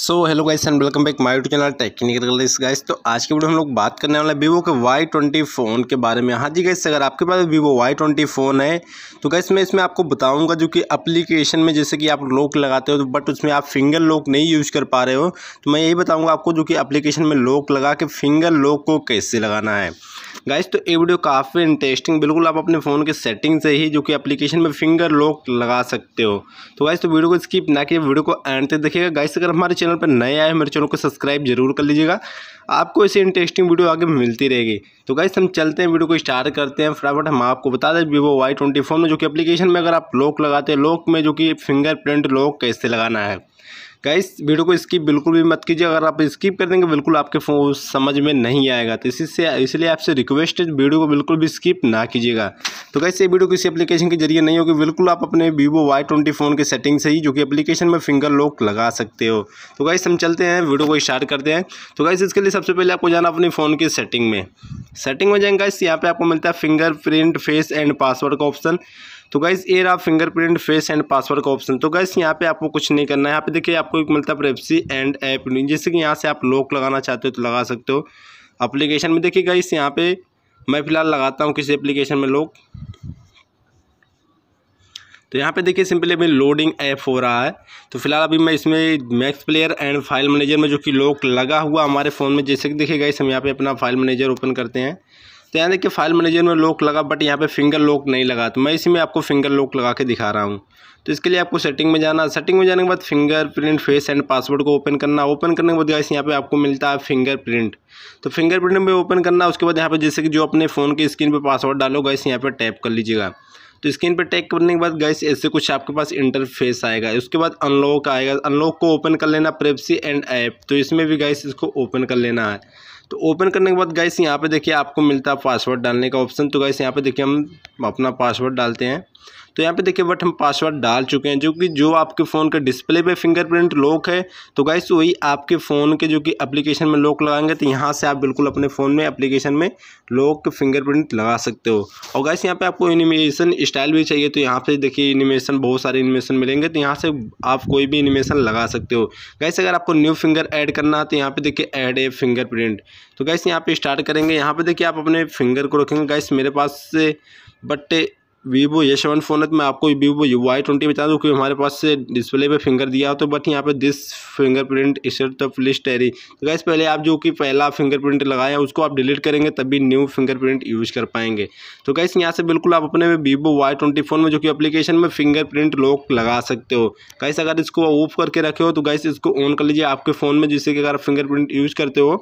so hello guys and welcome back my YouTube channel technical guys तो आज के video हम लोग बात करने वाला है वीवो के वाई ट्वेंटी फ़ोन के बारे में हाँ जी गाइस अगर आपके पास वीवो वाई ट्वेंटी फ़ोन है तो गाइस मैं इसमें आपको बताऊंगा जो कि एप्लीकेशन में जैसे कि आप लॉक लगाते हो तो बट उसमें आप फिंगर लॉक नहीं यूज़ कर पा रहे हो तो मैं यही बताऊँगा आपको जो कि अप्लीकेशन में लॉक लगा के फिंगर लॉक को कैसे लगाना है गाइस तो ये वीडियो काफ़ी इंटरेस्टिंग बिल्कुल आप अपने फ़ोन के सेटिंग से ही जो कि एप्लीकेशन में फिंगर लॉक लगा सकते हो तो गाइस तो वीडियो को स्किप ना किए वीडियो को एंड तक देखिएगा गाइस अगर हमारे चैनल पर नए आए मेरे चैनल को सब्सक्राइब जरूर कर लीजिएगा आपको ऐसी इंटरेस्टिंग वीडियो आगे मिलती रहेगी तो गाइस हम चलते हैं वीडियो को स्टार्ट करते हैं फटाफट हम आपको बता दें वीवो वाई ट्वेंटी फोन में जो कि एप्लीकेशन में अगर आप लॉक लगाते हैं लॉक में जो कि प्रिंट लॉक कैसे लगाना है गाइस वीडियो को स्किप बिल्कुल भी मत कीजिए अगर आप स्किप कर देंगे बिल्कुल आपके फोन समझ में नहीं आएगा तो इसी से इसलिए आपसे रिक्वेस्ट है वीडियो को बिल्कुल भी स्किप ना कीजिएगा तो कैसे ये वीडियो किसी एप्लीकेशन के जरिए नहीं होगी बिल्कुल आप अपने वीवो वाई ट्वेंटी फ़ोन के सेटिंग से ही जो कि एप्लीकेशन में फिंगर लॉक लगा सकते हो तो गाइस हम चलते हैं वीडियो को स्टार्ट करते हैं तो गाइस इसके लिए सबसे पहले आपको जाना अपने फ़ोन की सेटिंग में सेटिंग में जाएंगे गाइस यहाँ पर आपको मिलता है fingerprint face and password का ऑप्शन तो गाइस ये रहा फिंगरप्रिंट फेस एंड पासवर्ड का ऑप्शन तो गाइस यहाँ पे आपको कुछ नहीं करना है यहाँ पे देखिए आप आपको एक मिलता है प्रेपसी एंड ऐप जैसे कि यहाँ से आप लॉक लगाना चाहते हो तो लगा सकते हो अप्लीकेशन में देखिएगा इस यहाँ पे मैं फ़िलहाल लगाता हूँ किसी एप्लीकेशन में लॉक तो यहाँ पे देखिए सिंपली अभी लोडिंग ऐप हो रहा है तो फिलहाल अभी मैं इसमें max player and file manager में जो कि लॉक लगा हुआ हमारे फ़ोन में जैसे कि देखिए इस हम यहाँ पे अपना फाइल मैनेजर ओपन करते हैं तो यहाँ देखिए फाइल मैनेजर में लॉक लगा बट यहाँ पे फिंगर लॉक नहीं लगा तो मैं इसी में आपको फिंगर लॉक लगा के दिखा रहा हूँ तो इसके लिए आपको सेटिंग में जाना सेटिंग में जाने के बाद fingerprint face and password को ओपन करना ओपन करने के बाद गाइस यहाँ पे आपको मिलता है फिंगर प्रिंट तो फिंगर प्रिंट में ओपन करना उसके बाद यहाँ पे जैसे कि जो अपने फ़ोन की स्क्रीन पर पासवर्ड डालो गाइस यहाँ पर टैप कर लीजिएगा तो स्क्रीन पर टैप करने के बाद गैस ऐसे कुछ आपके पास इंटरफेस आएगा उसके बाद अनलॉक आएगा अनलॉक को ओपन कर लेना प्रेपसी एंड ऐप तो इसमें भी गैस इसको ओपन कर लेना है तो ओपन करने के बाद गाइस यहाँ पे देखिए आपको मिलता है पासवर्ड डालने का ऑप्शन तो गाइस यहाँ पे देखिए हम अपना पासवर्ड डालते हैं तो यहाँ पे देखिए बट हम पासवर्ड डाल चुके हैं जो कि जो आपके फ़ोन के डिस्प्ले पे फिंगरप्रिंट लॉक है तो गाइस वही आपके फ़ोन के जो कि एप्लीकेशन में लॉक लगाएंगे तो यहाँ से आप बिल्कुल अपने फ़ोन में एप्लीकेशन में लॉक फिंगरप्रिंट लगा सकते हो और गाइस यहाँ पे आपको एनिमेशन स्टाइल भी चाहिए तो यहाँ पे देखिए एनिमेशन बहुत सारे एनिमेशन मिलेंगे तो यहाँ से आप कोई भी एनिमेशन लगा सकते हो गाइस अगर आपको न्यू फिंगर ऐड करना है तो यहाँ पर देखिए ऐड ए फिंगरप्रिंट तो गैस यहाँ पे स्टार्ट करेंगे यहाँ पे देखिए आप अपने फिंगर को रखेंगे गैस मेरे पास से बट वीवो ये सेवन फ़ोन है तो मैं आपको वीवो वाई ट्वेंटी बता दूँ क्योंकि हमारे पास से डिस्प्ले पे फिंगर दिया हो तो बट यहाँ पे this fingerprint state of list एरी तो गैस पहले आप जो कि पहला फिंगरप्रिंट लगाया उसको आप डिलीट करेंगे तभी न्यू फिंगरप्रिंट यूज़ कर पाएंगे तो गैस यहाँ से बिल्कुल आप अपने वीवो वाई ट्वेंटी फ़ोन में जो कि अप्लीकेशन में प्रिंट लॉक लगा सकते हो गैस अगर इसको ऑफ करके रखे हो तो गैस इसको ऑन कर लीजिए आपके फ़ोन में जिससे कि अगर आप प्रिंट यूज़ करते हो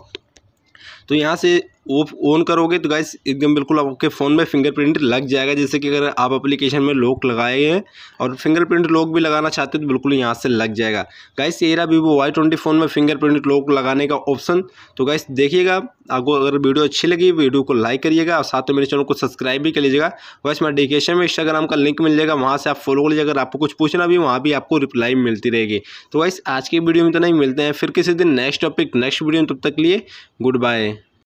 तो यहाँ से ऑफ ऑन करोगे तो गाइस एकदम बिल्कुल आपके फ़ोन में फिंगरप्रिंट लग जाएगा जैसे कि अगर आप एप्लीकेशन में लॉक लगाए हैं और फिंगरप्रिंट लॉक भी लगाना चाहते हो तो बिल्कुल यहाँ से लग जाएगा गाइस ये रहा वीवो वाई ट्वेंटी फ़ोन में फिंगरप्रिंट लॉक लगाने का ऑप्शन तो गाइस देखिएगा आपको अगर वीडियो अच्छी लगी वीडियो को लाइक करिएगा और साथ में मेरे चैनल को सब्सक्राइब भी कर लीजिएगा वैसे मेरे डिकेशन में इंस्टाग्राम का लिंक मिल जाएगा वहाँ से आप फॉलो कर लीजिएगा अगर आपको कुछ पूछना भी वहाँ भी आपको रिप्लाई मिलती रहेगी तो वैसे आज की वीडियो में तो नहीं मिलते हैं फिर किसी दिन नेक्स्ट टॉपिक नेक्स्ट वीडियो में तब तक लिए गुड बाय